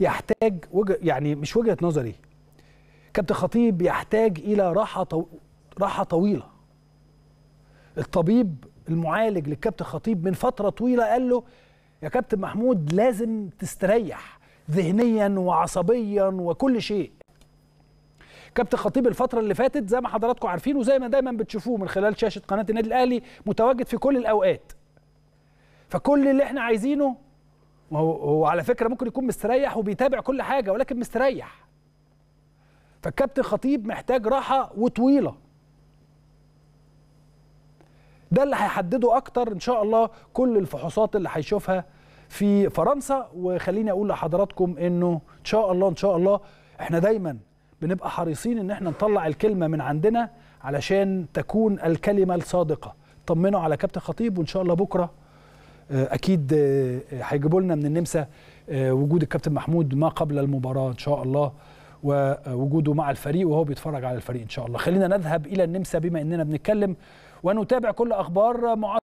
يحتاج وجه يعني مش وجهه نظري كابتن خطيب يحتاج الى راحه طو... راحه طويله الطبيب المعالج للكابتن خطيب من فتره طويله قال له يا كابتن محمود لازم تستريح ذهنيا وعصبيا وكل شيء كابتن خطيب الفترة اللي فاتت زي ما حضراتكم عارفين وزي ما دايما بتشوفوه من خلال شاشة قناة النادي الأهلي متواجد في كل الأوقات فكل اللي احنا عايزينه ما هو هو على فكره ممكن يكون مستريح وبيتابع كل حاجه ولكن مستريح فالكابتن خطيب محتاج راحه وطويله ده اللي هيحدده اكتر ان شاء الله كل الفحوصات اللي هيشوفها في فرنسا وخليني اقول لحضراتكم انه ان شاء الله ان شاء الله احنا دايما بنبقى حريصين ان احنا نطلع الكلمه من عندنا علشان تكون الكلمه الصادقه طمنوا على كابتن خطيب وان شاء الله بكره آه، اكيد آه، هيجيبوا لنا من النمسا آه، وجود الكابتن محمود ما قبل المباراه ان شاء الله ووجوده مع الفريق وهو بيتفرج على الفريق ان شاء الله خلينا نذهب الى النمسا بما اننا بنتكلم ونتابع كل اخبار